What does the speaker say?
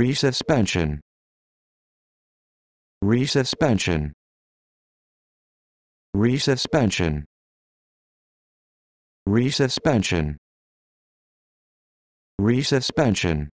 resuspension resuspension resuspension resuspension resuspension